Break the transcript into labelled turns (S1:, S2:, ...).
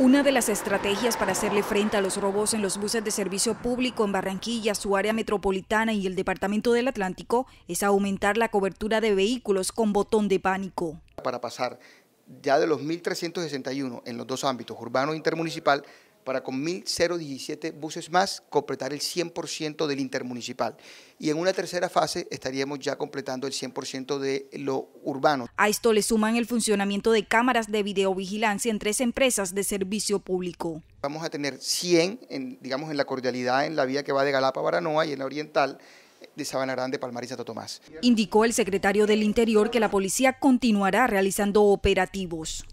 S1: Una de las estrategias para hacerle frente a los robos en los buses de servicio público en Barranquilla, su área metropolitana y el Departamento del Atlántico es aumentar la cobertura de vehículos
S2: con botón de pánico. Para pasar ya de los 1.361 en los dos ámbitos, urbano e intermunicipal, para con 1.017 buses más completar el 100% del intermunicipal. Y en una tercera fase estaríamos ya completando el 100% de lo urbano.
S1: A esto le suman el funcionamiento de cámaras de videovigilancia en tres empresas de
S2: servicio público. Vamos a tener 100, en, digamos, en la cordialidad, en la vía que va de Galapa a Baranoa y en la oriental, de Sabana Grande, Palmar y Santo Tomás.
S1: Indicó el secretario del Interior que la policía continuará realizando operativos.